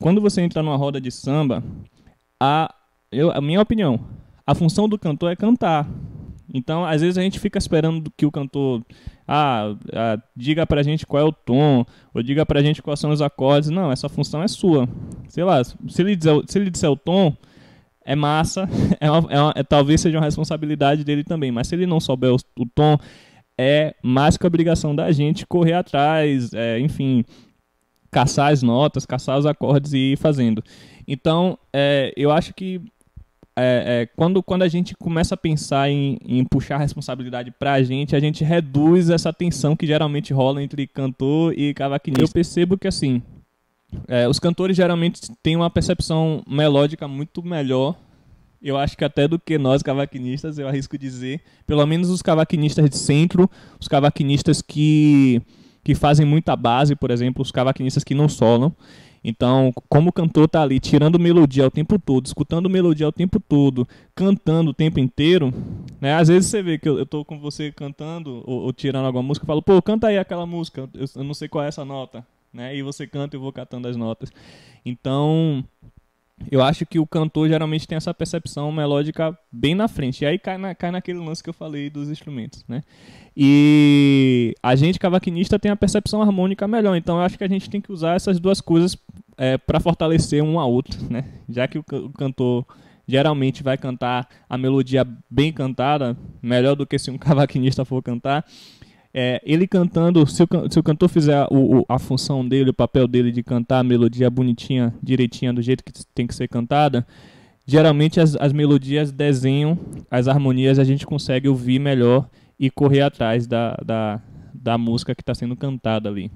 Quando você entra numa roda de samba, a, eu, a minha opinião, a função do cantor é cantar. Então, às vezes a gente fica esperando que o cantor ah, ah, diga pra gente qual é o tom, ou diga pra gente quais são os acordes. Não, essa função é sua. Sei lá, se ele, dizer, se ele disser o tom, é massa, é, uma, é, uma, é talvez seja uma responsabilidade dele também, mas se ele não souber o, o tom, é mais que obrigação da gente correr atrás, é, enfim, caçar as notas, caçar os acordes e ir fazendo. Então, é, eu acho que é, é, quando, quando a gente começa a pensar em, em puxar a responsabilidade para a gente, a gente reduz essa tensão que geralmente rola entre cantor e cavaquinista. Eu percebo que, assim, é, os cantores geralmente têm uma percepção melódica muito melhor, eu acho que até do que nós cavaquinistas, eu arrisco dizer. Pelo menos os cavaquinistas de centro, os cavaquinistas que que fazem muita base, por exemplo, os cavaquinistas que não solam. Então, como o cantor está ali tirando melodia o tempo todo, escutando melodia o tempo todo, cantando o tempo inteiro, né? Às vezes você vê que eu, estou com você cantando ou, ou, tirando alguma música, e falo, pô, canta aí aquela música, eu, eu não sei qual é essa nota, né? E você canta e eu vou catando as notas. Então, eu acho que o cantor geralmente tem essa percepção melódica bem na frente. E aí cai, na, cai naquele lance que eu falei dos instrumentos, né? E a gente, cavaquinista, tem a percepção harmônica melhor. Então eu acho que a gente tem que usar essas duas coisas é, para fortalecer um a outro, né? Já que o, o cantor geralmente vai cantar a melodia bem cantada, melhor do que se um cavaquinista for cantar. É, ele cantando, se o, se o cantor fizer o, o, a função dele, o papel dele de cantar a melodia bonitinha, direitinha, do jeito que tem que ser cantada, geralmente as, as melodias desenham, as harmonias a gente consegue ouvir melhor e correr atrás da, da, da música que está sendo cantada ali.